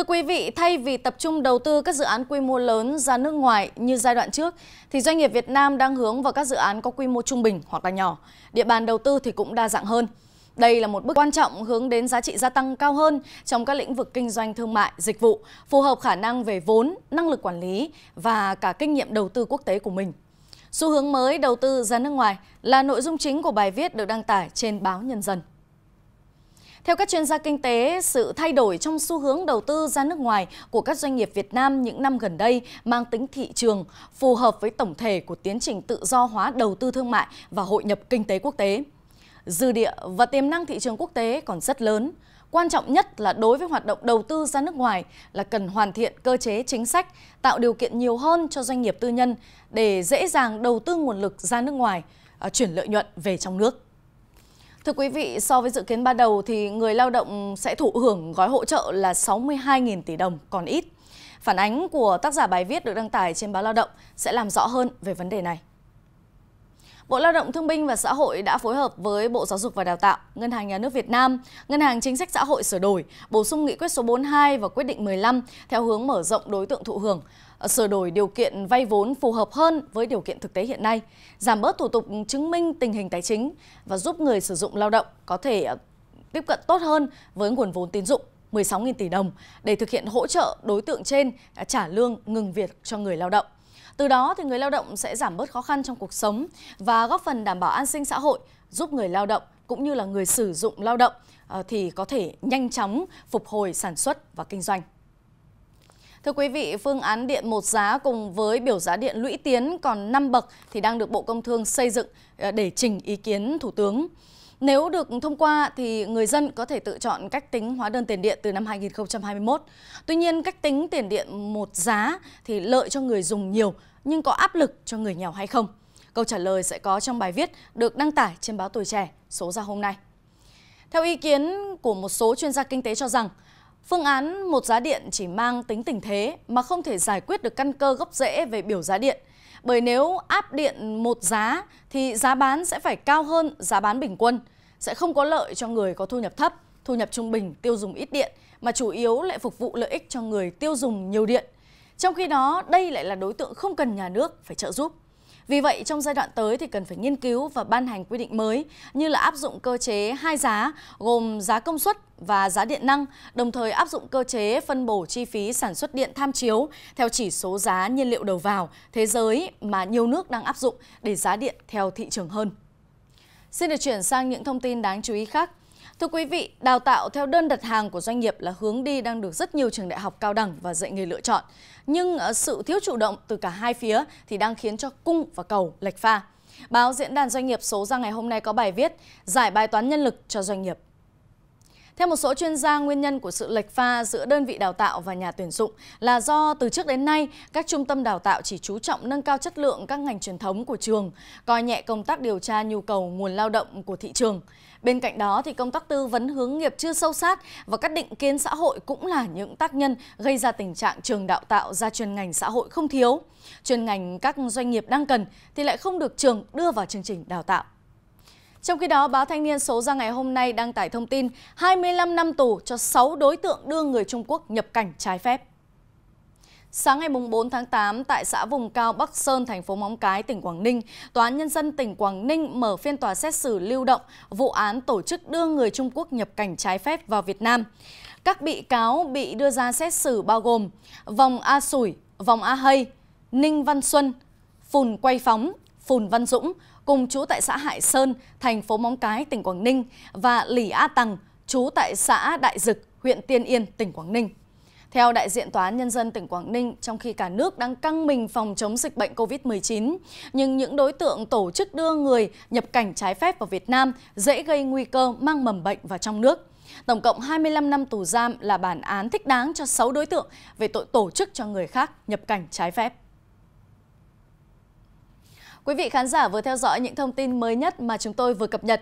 Thưa quý vị, thay vì tập trung đầu tư các dự án quy mô lớn ra nước ngoài như giai đoạn trước, thì doanh nghiệp Việt Nam đang hướng vào các dự án có quy mô trung bình hoặc là nhỏ. Địa bàn đầu tư thì cũng đa dạng hơn. Đây là một bước quan trọng hướng đến giá trị gia tăng cao hơn trong các lĩnh vực kinh doanh thương mại, dịch vụ, phù hợp khả năng về vốn, năng lực quản lý và cả kinh nghiệm đầu tư quốc tế của mình. Xu hướng mới đầu tư ra nước ngoài là nội dung chính của bài viết được đăng tải trên báo Nhân dân. Theo các chuyên gia kinh tế, sự thay đổi trong xu hướng đầu tư ra nước ngoài của các doanh nghiệp Việt Nam những năm gần đây mang tính thị trường, phù hợp với tổng thể của tiến trình tự do hóa đầu tư thương mại và hội nhập kinh tế quốc tế. Dư địa và tiềm năng thị trường quốc tế còn rất lớn. Quan trọng nhất là đối với hoạt động đầu tư ra nước ngoài là cần hoàn thiện cơ chế chính sách, tạo điều kiện nhiều hơn cho doanh nghiệp tư nhân để dễ dàng đầu tư nguồn lực ra nước ngoài, à, chuyển lợi nhuận về trong nước. Thưa quý vị, so với dự kiến ban đầu thì người lao động sẽ thụ hưởng gói hỗ trợ là 62.000 tỷ đồng, còn ít. Phản ánh của tác giả bài viết được đăng tải trên báo Lao động sẽ làm rõ hơn về vấn đề này. Bộ Lao động Thương binh và Xã hội đã phối hợp với Bộ Giáo dục và Đào tạo, Ngân hàng Nhà nước Việt Nam, Ngân hàng Chính sách Xã hội sửa đổi, bổ sung nghị quyết số 42 và quyết định 15 theo hướng mở rộng đối tượng thụ hưởng, ờ, sửa đổi điều kiện vay vốn phù hợp hơn với điều kiện thực tế hiện nay, giảm bớt thủ tục chứng minh tình hình tài chính và giúp người sử dụng lao động có thể ờ, tiếp cận tốt hơn với nguồn vốn tín dụng 16.000 tỷ đồng để thực hiện hỗ trợ đối tượng trên trả lương ngừng việc cho người lao động. Từ đó thì người lao động sẽ giảm bớt khó khăn trong cuộc sống và góp phần đảm bảo an sinh xã hội, giúp người lao động cũng như là người sử dụng lao động ờ, thì có thể nhanh chóng phục hồi sản xuất và kinh doanh. Thưa quý vị, phương án điện một giá cùng với biểu giá điện lũy tiến còn 5 bậc thì đang được Bộ Công Thương xây dựng ờ, để trình ý kiến Thủ tướng. Nếu được thông qua thì người dân có thể tự chọn cách tính hóa đơn tiền điện từ năm 2021. Tuy nhiên, cách tính tiền điện một giá thì lợi cho người dùng nhiều nhưng có áp lực cho người nghèo hay không? Câu trả lời sẽ có trong bài viết được đăng tải trên báo Tuổi Trẻ số ra hôm nay. Theo ý kiến của một số chuyên gia kinh tế cho rằng, phương án một giá điện chỉ mang tính tình thế mà không thể giải quyết được căn cơ gốc rễ về biểu giá điện. Bởi nếu áp điện một giá thì giá bán sẽ phải cao hơn giá bán bình quân, sẽ không có lợi cho người có thu nhập thấp, thu nhập trung bình tiêu dùng ít điện mà chủ yếu lại phục vụ lợi ích cho người tiêu dùng nhiều điện – trong khi đó, đây lại là đối tượng không cần nhà nước phải trợ giúp. Vì vậy, trong giai đoạn tới thì cần phải nghiên cứu và ban hành quy định mới như là áp dụng cơ chế hai giá gồm giá công suất và giá điện năng, đồng thời áp dụng cơ chế phân bổ chi phí sản xuất điện tham chiếu theo chỉ số giá nhiên liệu đầu vào thế giới mà nhiều nước đang áp dụng để giá điện theo thị trường hơn. Xin được chuyển sang những thông tin đáng chú ý khác. Thưa quý vị, đào tạo theo đơn đặt hàng của doanh nghiệp là hướng đi đang được rất nhiều trường đại học cao đẳng và dạy nghề lựa chọn. Nhưng ờ, sự thiếu chủ động từ cả hai phía thì đang khiến cho cung và cầu lệch pha. Báo Diễn đàn Doanh nghiệp số ra ngày hôm nay có bài viết Giải bài toán nhân lực cho doanh nghiệp. Theo một số chuyên gia, nguyên nhân của sự lệch pha giữa đơn vị đào tạo và nhà tuyển dụng là do từ trước đến nay, các trung tâm đào tạo chỉ chú trọng nâng cao chất lượng các ngành truyền thống của trường, coi nhẹ công tác điều tra nhu cầu nguồn lao động của thị trường. Bên cạnh đó thì công tác tư vấn hướng nghiệp chưa sâu sát và các định kiến xã hội cũng là những tác nhân gây ra tình trạng trường đào tạo ra chuyên ngành xã hội không thiếu. Chuyên ngành các doanh nghiệp đang cần thì lại không được trường đưa vào chương trình đào tạo. Trong khi đó, báo Thanh niên số ra ngày hôm nay đăng tải thông tin 25 năm tù cho 6 đối tượng đưa người Trung Quốc nhập cảnh trái phép. Sáng ngày 4 tháng 8, tại xã vùng cao Bắc Sơn, thành phố Móng Cái, tỉnh Quảng Ninh, Tòa án Nhân dân tỉnh Quảng Ninh mở phiên tòa xét xử lưu động vụ án tổ chức đưa người Trung Quốc nhập cảnh trái phép vào Việt Nam. Các bị cáo bị đưa ra xét xử bao gồm Vòng A Sủi, Vòng A Hây, Ninh Văn Xuân, Phùn Quay Phóng, Phùn Văn Dũng, cùng chú tại xã Hải Sơn, thành phố Móng Cái, tỉnh Quảng Ninh và Lý A Tằng, chú tại xã Đại Dực, huyện Tiên Yên, tỉnh Quảng Ninh. Theo đại diện Tòa án Nhân dân tỉnh Quảng Ninh, trong khi cả nước đang căng mình phòng chống dịch bệnh COVID-19, nhưng những đối tượng tổ chức đưa người nhập cảnh trái phép vào Việt Nam dễ gây nguy cơ mang mầm bệnh vào trong nước. Tổng cộng 25 năm tù giam là bản án thích đáng cho 6 đối tượng về tội tổ chức cho người khác nhập cảnh trái phép. Quý vị khán giả vừa theo dõi những thông tin mới nhất mà chúng tôi vừa cập nhật.